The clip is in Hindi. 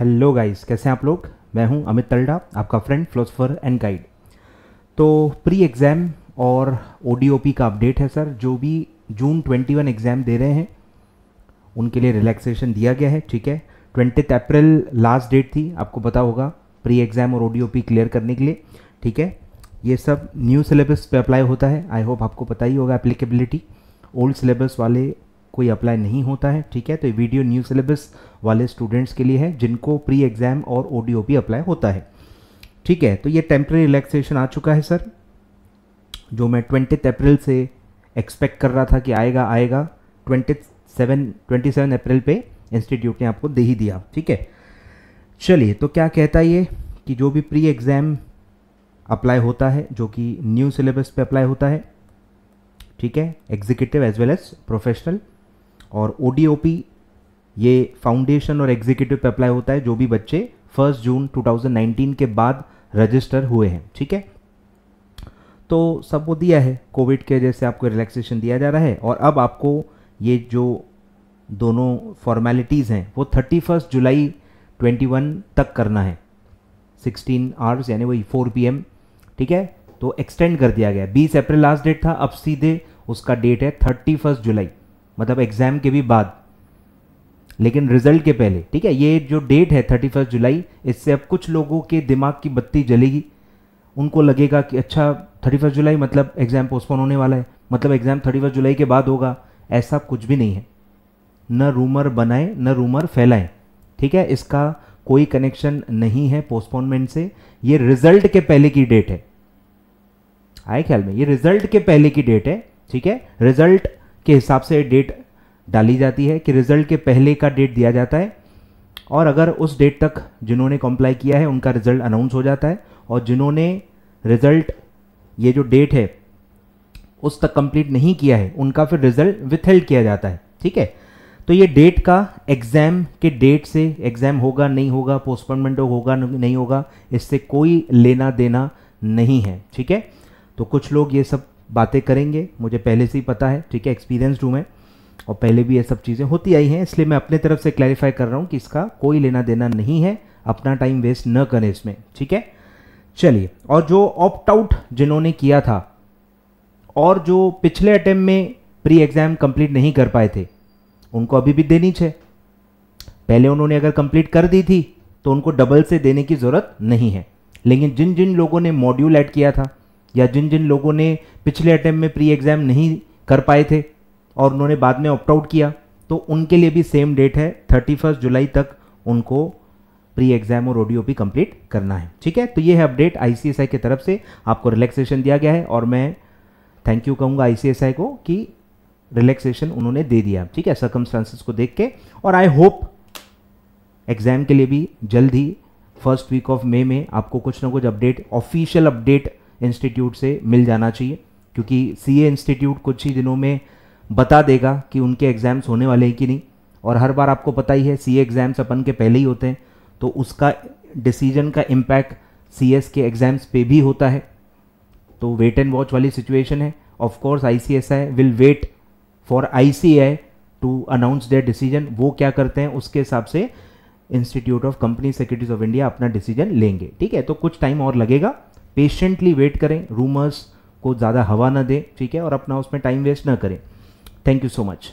हेलो गाइस कैसे हैं आप लोग मैं हूं अमित तलडा आपका फ्रेंड फिलोसफर एंड गाइड तो प्री एग्ज़ाम और ओ का अपडेट है सर जो भी जून 21 एग्ज़ाम दे रहे हैं उनके लिए रिलैक्सेशन दिया गया है ठीक है ट्वेंटी अप्रैल लास्ट डेट थी आपको पता होगा प्री एग्ज़ाम और ओ क्लियर करने के लिए ठीक है ये सब न्यू सिलेबस पे अप्लाई होता है आई होप आपको पता ही होगा एप्लीकेबिलिटी ओल्ड सिलेबस वाले कोई अप्लाई नहीं होता है ठीक है तो ये वीडियो न्यू सिलेबस वाले स्टूडेंट्स के लिए है जिनको प्री एग्ज़ाम और ओ अप्लाई होता है ठीक है तो ये टेम्प्रेरी रिलैक्सेशन आ चुका है सर जो मैं ट्वेंटी अप्रैल से एक्सपेक्ट कर रहा था कि आएगा आएगा twenty seven twenty seven April पे इंस्टीट्यूट ने आपको दे ही दिया ठीक है चलिए तो क्या कहता है ये कि जो भी प्री एग्ज़ाम अप्लाई होता है जो कि न्यू सिलेबस पे अप्लाई होता है ठीक है executive as well as professional और ओ ये फाउंडेशन और एग्जीक्यूटिव पे अप्लाई होता है जो भी बच्चे फर्स्ट जून 2019 के बाद रजिस्टर हुए हैं ठीक है तो सब वो दिया है कोविड की वजह से आपको रिलैक्सेशन दिया जा रहा है और अब आपको ये जो दोनों फॉर्मेलिटीज़ हैं वो थर्टी फर्स्ट जुलाई 21 तक करना है 16 आवर्स यानी वही 4 पी ठीक है तो एक्सटेंड कर दिया गया 20 अप्रैल लास्ट डेट था अब सीधे उसका डेट है थर्टी फर्स्ट जुलाई मतलब एग्जाम के भी बाद लेकिन रिजल्ट के पहले ठीक है ये जो डेट है थर्टी फर्स्ट जुलाई इससे अब कुछ लोगों के दिमाग की बत्ती जलेगी उनको लगेगा कि अच्छा थर्टी फर्स्ट जुलाई मतलब एग्ज़ाम पोस्टपोन होने वाला है मतलब एग्ज़ाम थर्टी फर्स्ट जुलाई के बाद होगा ऐसा कुछ भी नहीं है न रूमर बनाए न रूमर फैलाएं ठीक है इसका कोई कनेक्शन नहीं है पोस्टपोनमेंट से ये रिजल्ट के पहले की डेट है आए ख्याल में ये रिजल्ट के पहले की डेट है ठीक है रिजल्ट के हिसाब से डेट डाली जाती है कि रिजल्ट के पहले का डेट दिया जाता है और अगर उस डेट तक जिन्होंने कॉम्प्लाई किया है उनका रिजल्ट अनाउंस हो जाता है और जिन्होंने रिजल्ट ये जो डेट है उस तक कंप्लीट नहीं किया है उनका फिर रिजल्ट विथहेल्ड किया जाता है ठीक है तो ये डेट का एग्ज़ाम के डेट से एग्ज़ाम होगा नहीं होगा पोस्टपोनमेंट तो होगा नहीं होगा इससे कोई लेना देना नहीं है ठीक है तो कुछ लोग ये सब बातें करेंगे मुझे पहले से ही पता है ठीक है एक्सपीरियंसड हूँ मैं और पहले भी ये सब चीज़ें होती आई हैं इसलिए मैं अपने तरफ से क्लैरिफाई कर रहा हूँ कि इसका कोई लेना देना नहीं है अपना टाइम वेस्ट न करें इसमें ठीक है चलिए और जो ऑप्ट आउट जिन्होंने किया था और जो पिछले अटैम्प में प्री एग्ज़ाम कंप्लीट नहीं कर पाए थे उनको अभी भी देनी चाहिए पहले उन्होंने अगर कंप्लीट कर दी थी तो उनको डबल से देने की ज़रूरत नहीं है लेकिन जिन जिन लोगों ने मॉड्यूल ऐड किया था या जिन जिन लोगों ने पिछले अटैम्प्ट में प्री एग्ज़ाम नहीं कर पाए थे और उन्होंने बाद में ऑप्ट आउट किया तो उनके लिए भी सेम डेट है थर्टी फर्स्ट जुलाई तक उनको प्री एग्जाम और ओडीओ भी कंप्लीट करना है ठीक है तो ये है अपडेट आईसीएसआई की तरफ से आपको रिलैक्सेशन दिया गया है और मैं थैंक यू कहूँगा आईसीएसआई को कि रिलैक्सेशन उन्होंने दे दिया ठीक है सर्कमस्टांसिस को देख के और आई होप एग्जाम के लिए भी जल्द ही फर्स्ट वीक ऑफ मे में आपको कुछ ना कुछ अपडेट ऑफिशियल अपडेट इंस्टीट्यूट से मिल जाना चाहिए क्योंकि सी इंस्टीट्यूट कुछ ही दिनों में बता देगा कि उनके एग्ज़ाम्स होने वाले हैं कि नहीं और हर बार आपको पता ही है सी एग्ज़ाम्स अपन के पहले ही होते हैं तो उसका डिसीजन का इम्पैक्ट सी के एग्ज़ाम्स पे भी होता है तो वेट एंड वॉच वाली सिचुएशन है of course I C S I will wait for I C I to announce their decision वो क्या करते हैं उसके हिसाब से institute of company secretaries of India अपना डिसीजन लेंगे ठीक है तो कुछ टाइम और लगेगा पेशेंटली वेट करें रूमर्स को ज़्यादा हवा ना दें ठीक है और अपना उसमें टाइम वेस्ट ना करें थैंक यू सो मच